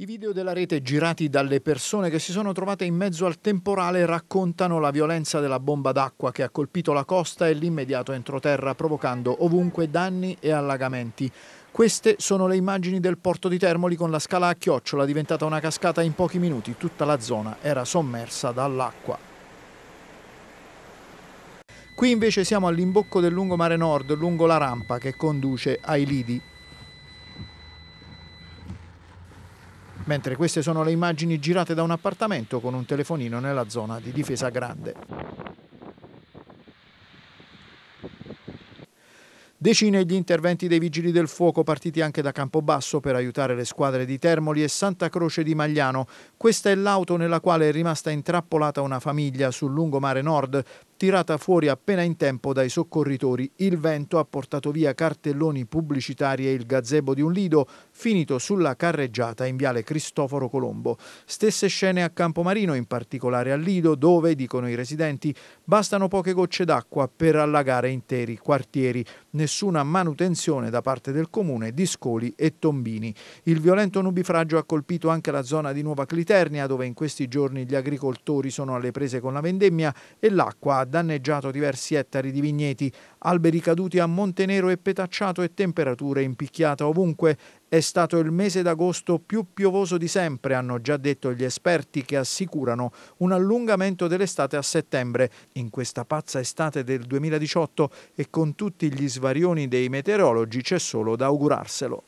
I video della rete girati dalle persone che si sono trovate in mezzo al temporale raccontano la violenza della bomba d'acqua che ha colpito la costa e l'immediato entroterra provocando ovunque danni e allagamenti. Queste sono le immagini del porto di Termoli con la scala a chiocciola diventata una cascata in pochi minuti. Tutta la zona era sommersa dall'acqua. Qui invece siamo all'imbocco del lungomare nord lungo la rampa che conduce ai lidi. mentre queste sono le immagini girate da un appartamento con un telefonino nella zona di difesa grande. Decine gli interventi dei vigili del fuoco partiti anche da Campobasso per aiutare le squadre di Termoli e Santa Croce di Magliano. Questa è l'auto nella quale è rimasta intrappolata una famiglia sul lungomare nord tirata fuori appena in tempo dai soccorritori. Il vento ha portato via cartelloni pubblicitari e il gazebo di un lido, finito sulla carreggiata in viale Cristoforo Colombo. Stesse scene a Campomarino, in particolare al lido, dove, dicono i residenti, bastano poche gocce d'acqua per allagare interi quartieri. Nessuna manutenzione da parte del comune di Scoli e Tombini. Il violento nubifragio ha colpito anche la zona di Nuova Cliternia, dove in questi giorni gli agricoltori sono alle prese con la vendemmia e l'acqua ha danneggiato diversi ettari di vigneti, alberi caduti a Montenero e petacciato e temperature in picchiata ovunque. È stato il mese d'agosto più piovoso di sempre, hanno già detto gli esperti che assicurano un allungamento dell'estate a settembre. In questa pazza estate del 2018 e con tutti gli svarioni dei meteorologi c'è solo da augurarselo.